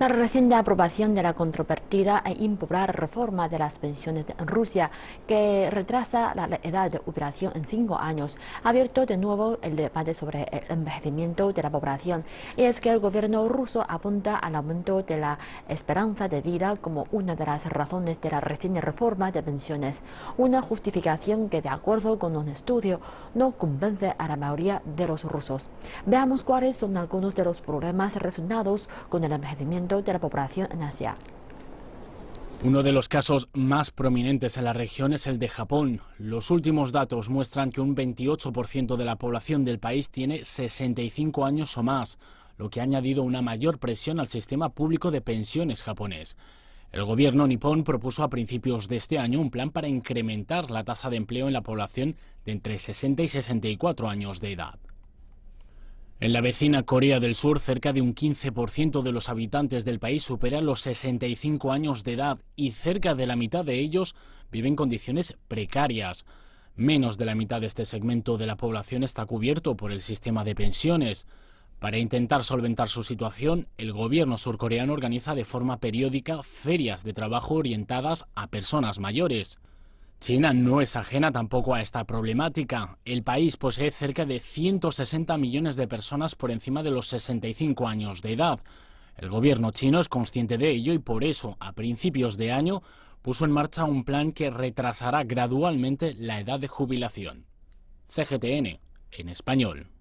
La reciente aprobación de la controvertida e impopular reforma de las pensiones en Rusia, que retrasa la edad de operación en cinco años, ha abierto de nuevo el debate sobre el envejecimiento de la población. Y es que el gobierno ruso apunta al aumento de la esperanza de vida como una de las razones de la reciente reforma de pensiones, una justificación que, de acuerdo con un estudio, no convence a la mayoría de los rusos. Veamos cuáles son algunos de los problemas relacionados con el envejecimiento de la población en Asia. Uno de los casos más prominentes en la región es el de Japón. Los últimos datos muestran que un 28% de la población del país tiene 65 años o más, lo que ha añadido una mayor presión al sistema público de pensiones japonés. El gobierno nipón propuso a principios de este año un plan para incrementar la tasa de empleo en la población de entre 60 y 64 años de edad. En la vecina Corea del Sur, cerca de un 15% de los habitantes del país superan los 65 años de edad y cerca de la mitad de ellos viven condiciones precarias. Menos de la mitad de este segmento de la población está cubierto por el sistema de pensiones. Para intentar solventar su situación, el gobierno surcoreano organiza de forma periódica ferias de trabajo orientadas a personas mayores. China no es ajena tampoco a esta problemática. El país posee cerca de 160 millones de personas por encima de los 65 años de edad. El gobierno chino es consciente de ello y por eso, a principios de año, puso en marcha un plan que retrasará gradualmente la edad de jubilación. CGTN, en español.